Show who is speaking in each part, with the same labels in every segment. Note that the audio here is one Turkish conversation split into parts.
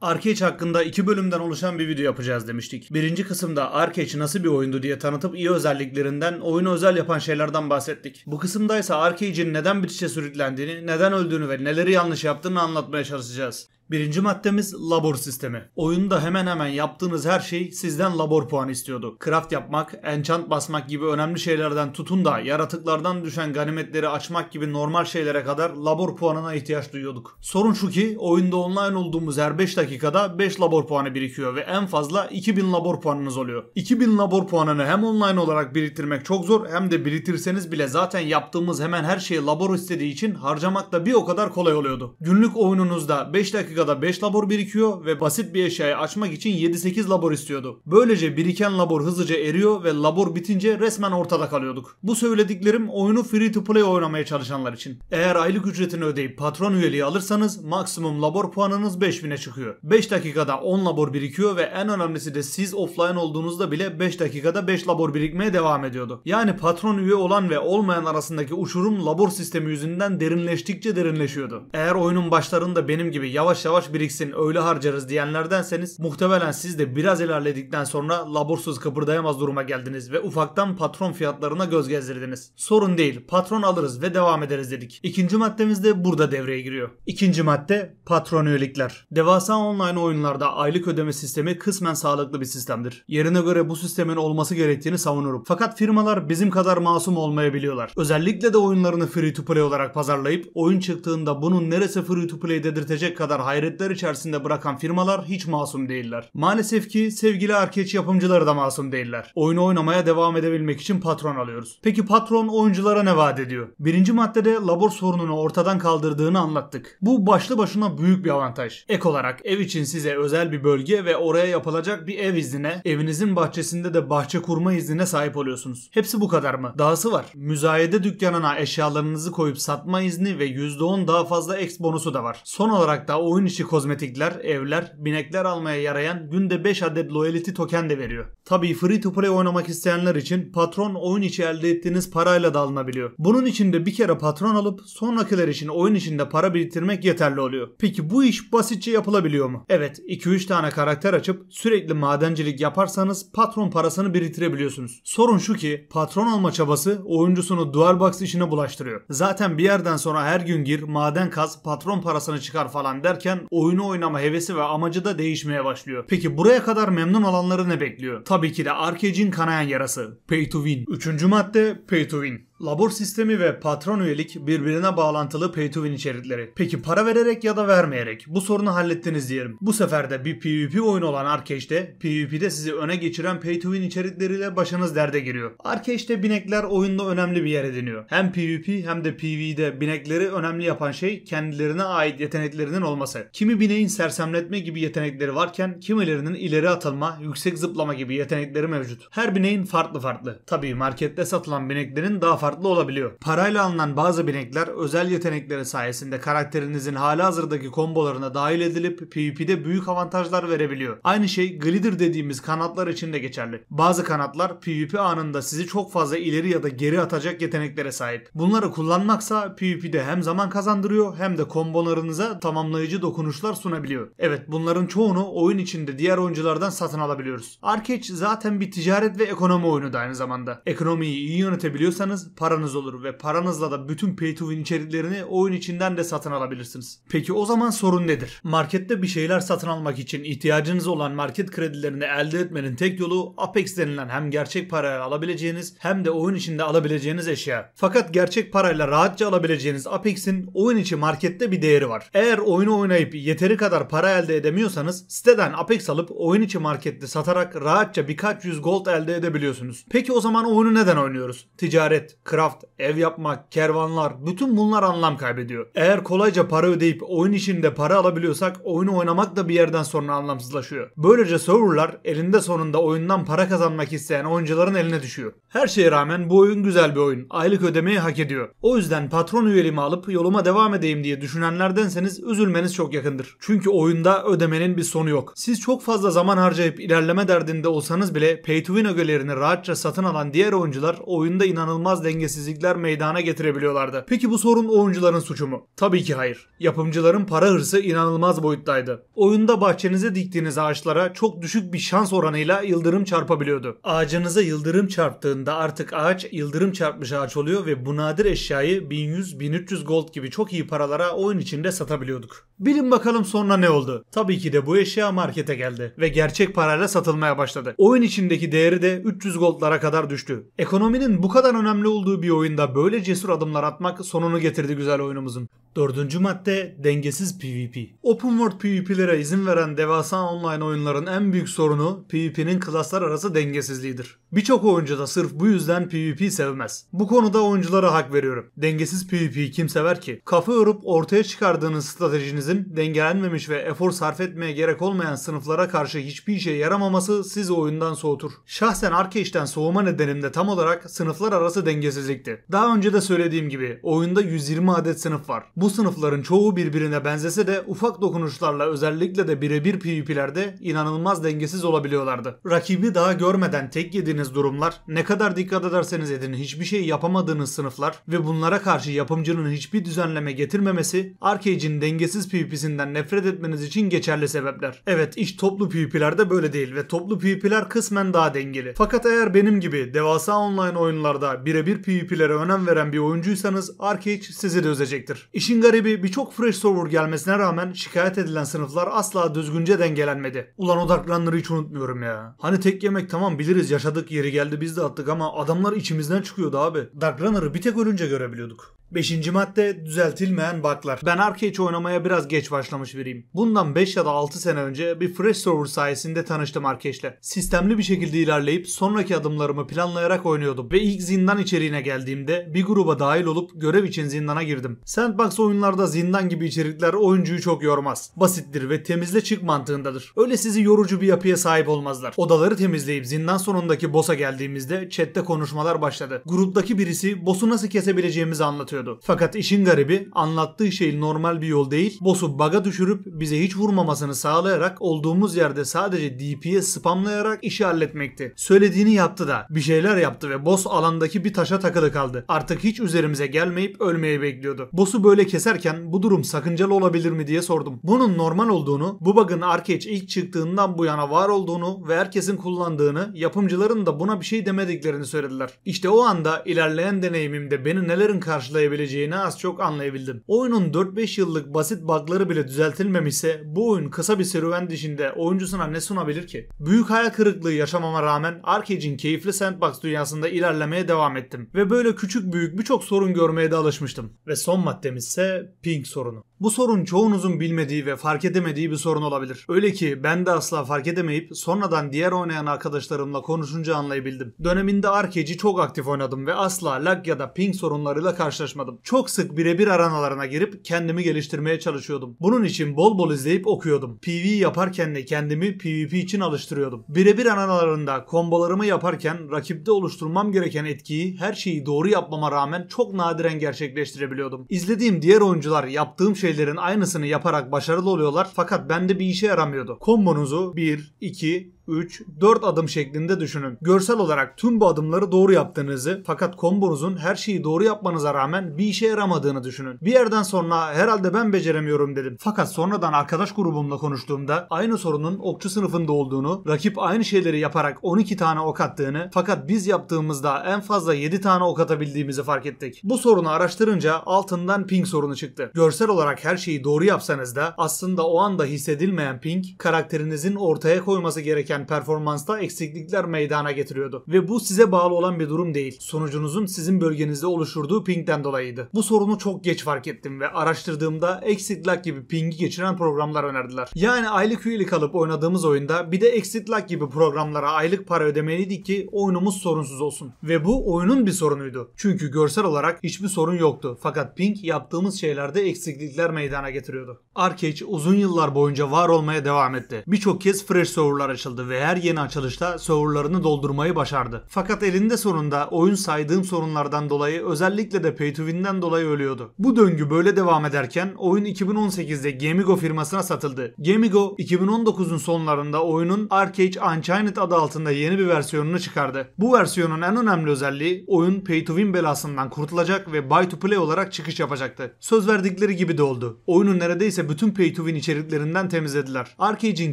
Speaker 1: Arcade hakkında iki bölümden oluşan bir video yapacağız demiştik. Birinci kısımda Arcade nasıl bir oyundu diye tanıtıp iyi özelliklerinden, oyunu özel yapan şeylerden bahsettik. Bu kısımda ise Arcade'in neden bitişe sürüklendiğini, neden öldüğünü ve neleri yanlış yaptığını anlatmaya çalışacağız. Birinci maddemiz labor sistemi. Oyunda hemen hemen yaptığınız her şey sizden labor puanı istiyordu. Craft yapmak, enchant basmak gibi önemli şeylerden tutun da yaratıklardan düşen ganimetleri açmak gibi normal şeylere kadar labor puanına ihtiyaç duyuyorduk. Sorun şu ki oyunda online olduğumuz her 5 dakikada 5 labor puanı birikiyor ve en fazla 2000 labor puanınız oluyor. 2000 labor puanını hem online olarak biriktirmek çok zor hem de biriktirseniz bile zaten yaptığımız hemen her şeyi labor istediği için harcamak da bir o kadar kolay oluyordu. Günlük oyununuzda 5 dakika dakikada 5 labor birikiyor ve basit bir eşyayı açmak için 7-8 labor istiyordu. Böylece biriken labor hızlıca eriyor ve labor bitince resmen ortada kalıyorduk. Bu söylediklerim oyunu free to play oynamaya çalışanlar için. Eğer aylık ücretini ödeyip patron üyeliği alırsanız maksimum labor puanınız 5000'e çıkıyor. 5 dakikada 10 labor birikiyor ve en önemlisi de siz offline olduğunuzda bile 5 dakikada 5 labor birikmeye devam ediyordu. Yani patron üye olan ve olmayan arasındaki uçurum labor sistemi yüzünden derinleştikçe derinleşiyordu. Eğer oyunun başlarında benim gibi yavaş yavaş biriksin öyle harcarız diyenlerdenseniz muhtemelen siz de biraz ilerledikten sonra laborsuz kıpırdayamaz duruma geldiniz ve ufaktan patron fiyatlarına göz gezdirdiniz. Sorun değil patron alırız ve devam ederiz dedik. İkinci maddemiz de burada devreye giriyor. İkinci madde patron üyelikler. Devasa online oyunlarda aylık ödeme sistemi kısmen sağlıklı bir sistemdir. Yerine göre bu sistemin olması gerektiğini savunurum. Fakat firmalar bizim kadar masum olmayabiliyorlar. Özellikle de oyunlarını free to play olarak pazarlayıp oyun çıktığında bunun neresi free to play dedirtecek kadar hayal hayretler içerisinde bırakan firmalar hiç masum değiller. Maalesef ki sevgili Arkeç yapımcıları da masum değiller. Oyunu oynamaya devam edebilmek için patron alıyoruz. Peki patron oyunculara ne vaat ediyor? Birinci maddede labor sorununu ortadan kaldırdığını anlattık. Bu başlı başına büyük bir avantaj. Ek olarak ev için size özel bir bölge ve oraya yapılacak bir ev iznine, evinizin bahçesinde de bahçe kurma iznine sahip oluyorsunuz. Hepsi bu kadar mı? Dahası var. Müzayede dükkanına eşyalarınızı koyup satma izni ve %10 daha fazla ek bonusu da var. Son olarak da oyun oyun içi kozmetikler, evler, binekler almaya yarayan günde 5 adet loyalty token de veriyor. Tabii free to play oynamak isteyenler için patron oyun içi elde ettiğiniz parayla da alınabiliyor. Bunun için de bir kere patron alıp sonrakiler için oyun içinde para biriktirmek yeterli oluyor. Peki bu iş basitçe yapılabiliyor mu? Evet 2-3 tane karakter açıp sürekli madencilik yaparsanız patron parasını biriktirebiliyorsunuz. Sorun şu ki patron alma çabası oyuncusunu dual box işine bulaştırıyor. Zaten bir yerden sonra her gün gir, maden kaz, patron parasını çıkar falan derken oynarken oyunu oynama hevesi ve amacı da değişmeye başlıyor. Peki buraya kadar memnun olanları ne bekliyor? Tabii ki de Arkejin kanayan yarası. Pay to win. Üçüncü madde pay to win. Labor sistemi ve patron üyelik birbirine bağlantılı pay to win içerikleri. Peki para vererek ya da vermeyerek bu sorunu hallettiniz diyelim. Bu sefer de bir PvP oyunu olan Arkeş'te PvP'de sizi öne geçiren pay to win içerikleriyle başınız derde giriyor. Arkeş'te binekler oyunda önemli bir yer ediniyor. Hem PvP hem de PvE'de binekleri önemli yapan şey kendilerine ait yeteneklerinin olması. Kimi bineğin sersemletme gibi yetenekleri varken kimilerinin ileri atılma, yüksek zıplama gibi yetenekleri mevcut. Her bineğin farklı farklı. Tabii markette satılan bineklerin daha farklı farklı olabiliyor. Parayla alınan bazı binekler özel yetenekleri sayesinde karakterinizin hala hazırdaki kombolarına dahil edilip PvP'de büyük avantajlar verebiliyor. Aynı şey glider dediğimiz kanatlar için de geçerli. Bazı kanatlar PvP anında sizi çok fazla ileri ya da geri atacak yeteneklere sahip. Bunları kullanmaksa PvP'de hem zaman kazandırıyor hem de kombolarınıza tamamlayıcı dokunuşlar sunabiliyor. Evet bunların çoğunu oyun içinde diğer oyunculardan satın alabiliyoruz. Arkeç zaten bir ticaret ve ekonomi oyunu da aynı zamanda. Ekonomiyi iyi yönetebiliyorsanız paranız olur ve paranızla da bütün pay to win içeriklerini oyun içinden de satın alabilirsiniz. Peki o zaman sorun nedir? Markette bir şeyler satın almak için ihtiyacınız olan market kredilerini elde etmenin tek yolu Apex denilen hem gerçek parayla alabileceğiniz hem de oyun içinde alabileceğiniz eşya. Fakat gerçek parayla rahatça alabileceğiniz Apex'in oyun içi markette bir değeri var. Eğer oyunu oynayıp yeteri kadar para elde edemiyorsanız siteden Apex alıp oyun içi markette satarak rahatça birkaç yüz gold elde edebiliyorsunuz. Peki o zaman oyunu neden oynuyoruz? Ticaret, craft, ev yapmak, kervanlar bütün bunlar anlam kaybediyor. Eğer kolayca para ödeyip oyun içinde para alabiliyorsak oyunu oynamak da bir yerden sonra anlamsızlaşıyor. Böylece serverlar elinde sonunda oyundan para kazanmak isteyen oyuncuların eline düşüyor. Her şeye rağmen bu oyun güzel bir oyun. Aylık ödemeyi hak ediyor. O yüzden patron üyeliğimi alıp yoluma devam edeyim diye düşünenlerdenseniz üzülmeniz çok yakındır. Çünkü oyunda ödemenin bir sonu yok. Siz çok fazla zaman harcayıp ilerleme derdinde olsanız bile pay to win ögelerini rahatça satın alan diğer oyuncular oyunda inanılmaz denge dengesizlikler meydana getirebiliyorlardı. Peki bu sorun oyuncuların suçu mu? Tabii ki hayır. Yapımcıların para hırsı inanılmaz boyuttaydı. Oyunda bahçenize diktiğiniz ağaçlara çok düşük bir şans oranıyla yıldırım çarpabiliyordu. Ağacınıza yıldırım çarptığında artık ağaç yıldırım çarpmış ağaç oluyor ve bu nadir eşyayı 1100-1300 gold gibi çok iyi paralara oyun içinde satabiliyorduk. Bilin bakalım sonra ne oldu? Tabii ki de bu eşya markete geldi ve gerçek parayla satılmaya başladı. Oyun içindeki değeri de 300 goldlara kadar düştü. Ekonominin bu kadar önemli olduğu olduğu bir oyunda böyle cesur adımlar atmak sonunu getirdi güzel oyunumuzun. Dördüncü madde dengesiz PvP. Open World PvP'lere izin veren devasa online oyunların en büyük sorunu PvP'nin klaslar arası dengesizliğidir. Birçok oyuncu da sırf bu yüzden PvP sevmez. Bu konuda oyunculara hak veriyorum. Dengesiz PvP'yi kim sever ki? Kafa yorup ortaya çıkardığınız stratejinizin dengelenmemiş ve efor sarf etmeye gerek olmayan sınıflara karşı hiçbir işe yaramaması sizi oyundan soğutur. Şahsen Arkeş'ten soğuma nedenim de tam olarak sınıflar arası dengesizlikti. Daha önce de söylediğim gibi oyunda 120 adet sınıf var. Bu bu sınıfların çoğu birbirine benzese de ufak dokunuşlarla özellikle de birebir PvP'lerde inanılmaz dengesiz olabiliyorlardı. Rakibi daha görmeden tek yediğiniz durumlar, ne kadar dikkat ederseniz edin hiçbir şey yapamadığınız sınıflar ve bunlara karşı yapımcının hiçbir düzenleme getirmemesi Arcage'in dengesiz PvP'sinden nefret etmeniz için geçerli sebepler. Evet iş toplu PvP'lerde böyle değil ve toplu PvP'ler kısmen daha dengeli. Fakat eğer benim gibi devasa online oyunlarda birebir PvP'lere önem veren bir oyuncuysanız Arcage sizi de özecektir. İşin İşin garibi birçok fresh server gelmesine rağmen şikayet edilen sınıflar asla düzgünce dengelenmedi. Ulan o odaklanları hiç unutmuyorum ya. Hani tek yemek tamam biliriz yaşadık yeri geldi biz de attık ama adamlar içimizden çıkıyordu abi. Dark Runner'ı bir tek ölünce görebiliyorduk. Beşinci madde düzeltilmeyen bug'lar. Ben Arcade oynamaya biraz geç başlamış biriyim. Bundan 5 ya da 6 sene önce bir Fresh Server sayesinde tanıştım Arcade'le. Sistemli bir şekilde ilerleyip sonraki adımlarımı planlayarak oynuyordum ve ilk zindan içeriğine geldiğimde bir gruba dahil olup görev için zindana girdim. Sandbox oyunlarda zindan gibi içerikler oyuncuyu çok yormaz. Basittir ve temizle çık mantığındadır. Öyle sizi yorucu bir yapıya sahip olmazlar. Odaları temizleyip zindan sonundaki boss'a geldiğimizde chatte konuşmalar başladı. Gruptaki birisi boss'u nasıl kesebileceğimizi anlatıyor çalışıyordu. Fakat işin garibi anlattığı şey normal bir yol değil. Boss'u bug'a düşürüp bize hiç vurmamasını sağlayarak olduğumuz yerde sadece DPS spamlayarak işi halletmekti. Söylediğini yaptı da bir şeyler yaptı ve boss alandaki bir taşa takılı kaldı. Artık hiç üzerimize gelmeyip ölmeyi bekliyordu. Boss'u böyle keserken bu durum sakıncalı olabilir mi diye sordum. Bunun normal olduğunu, bu bug'ın arkeç ilk çıktığından bu yana var olduğunu ve herkesin kullandığını, yapımcıların da buna bir şey demediklerini söylediler. İşte o anda ilerleyen deneyimimde beni nelerin karşılayabileceğini sağlayabileceğini az çok anlayabildim. Oyunun 4-5 yıllık basit bugları bile düzeltilmemişse bu oyun kısa bir serüven dışında oyuncusuna ne sunabilir ki? Büyük hayal kırıklığı yaşamama rağmen Arcage'in keyifli sandbox dünyasında ilerlemeye devam ettim ve böyle küçük büyük birçok sorun görmeye de alışmıştım. Ve son maddemiz ise ping sorunu. Bu sorun çoğunuzun bilmediği ve fark edemediği bir sorun olabilir. Öyle ki ben de asla fark edemeyip sonradan diğer oynayan arkadaşlarımla konuşunca anlayabildim. Döneminde arkeci çok aktif oynadım ve asla lag ya da ping sorunlarıyla karşılaşmadım. Çok sık birebir aranalarına girip kendimi geliştirmeye çalışıyordum. Bunun için bol bol izleyip okuyordum. Pv yaparken de kendimi PvP için alıştırıyordum. Birebir aranalarında kombolarımı yaparken rakipte oluşturmam gereken etkiyi her şeyi doğru yapmama rağmen çok nadiren gerçekleştirebiliyordum. İzlediğim diğer oyuncular yaptığım şey şeylerin aynısını yaparak başarılı oluyorlar fakat bende bir işe yaramıyordu. Kombonuzu 1, 2, 3, 4 adım şeklinde düşünün. Görsel olarak tüm bu adımları doğru yaptığınızı fakat kombonuzun her şeyi doğru yapmanıza rağmen bir işe yaramadığını düşünün. Bir yerden sonra herhalde ben beceremiyorum dedim. Fakat sonradan arkadaş grubumla konuştuğumda aynı sorunun okçu sınıfında olduğunu, rakip aynı şeyleri yaparak 12 tane ok attığını fakat biz yaptığımızda en fazla 7 tane ok atabildiğimizi fark ettik. Bu sorunu araştırınca altından ping sorunu çıktı. Görsel olarak her şeyi doğru yapsanız da aslında o anda hissedilmeyen ping karakterinizin ortaya koyması gereken gerekirken performansta eksiklikler meydana getiriyordu. Ve bu size bağlı olan bir durum değil. Sonucunuzun sizin bölgenizde oluşturduğu pingden dolayıydı. Bu sorunu çok geç fark ettim ve araştırdığımda Exit Lag gibi pingi geçiren programlar önerdiler. Yani aylık üyelik alıp oynadığımız oyunda bir de Exit Lag gibi programlara aylık para ödemeliydik ki oyunumuz sorunsuz olsun. Ve bu oyunun bir sorunuydu. Çünkü görsel olarak hiçbir sorun yoktu. Fakat ping yaptığımız şeylerde eksiklikler meydana getiriyordu. Arcade uzun yıllar boyunca var olmaya devam etti. Birçok kez fresh serverlar açıldı ve her yeni açılışta serverlarını doldurmayı başardı. Fakat elinde sonunda oyun saydığım sorunlardan dolayı özellikle de Pay to Win'den dolayı ölüyordu. Bu döngü böyle devam ederken oyun 2018'de Gemigo firmasına satıldı. Gemigo 2019'un sonlarında oyunun Arcade Unchained adı altında yeni bir versiyonunu çıkardı. Bu versiyonun en önemli özelliği oyun Pay to Win belasından kurtulacak ve Buy to Play olarak çıkış yapacaktı. Söz verdikleri gibi de oldu. Oyunun neredeyse bütün Pay to Win içeriklerinden temizlediler. Arcade'in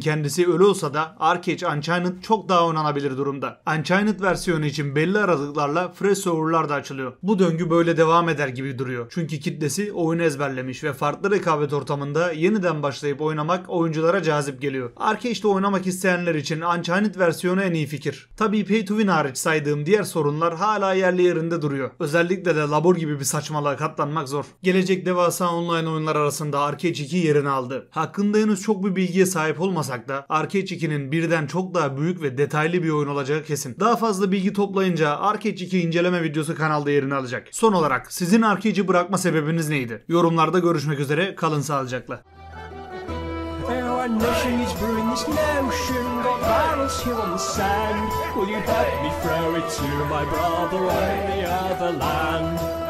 Speaker 1: kendisi ölü olsa da Arcade Uncharted çok daha oynanabilir durumda. Uncharted versiyonu için belli aralıklarla fresh da açılıyor. Bu döngü böyle devam eder gibi duruyor. Çünkü kitlesi oyunu ezberlemiş ve farklı rekabet ortamında yeniden başlayıp oynamak oyunculara cazip geliyor. Arcade'de oynamak isteyenler için Uncharted versiyonu en iyi fikir. Tabii Pay to Win hariç saydığım diğer sorunlar hala yerli yerinde duruyor. Özellikle de labor gibi bir saçmalığa katlanmak zor. Gelecek devasa online oyunlar arasında Arcade 2 yerini aldı. Hakkında henüz çok bir bilgiye sahip olmasak da Arcade 2'nin birden çok daha büyük ve detaylı bir oyun olacağı kesin. Daha fazla bilgi toplayınca Arcade 2 inceleme videosu kanalda yerini alacak. Son olarak sizin Arcade'i bırakma sebebiniz neydi? Yorumlarda görüşmek üzere kalın sağlıcakla. Our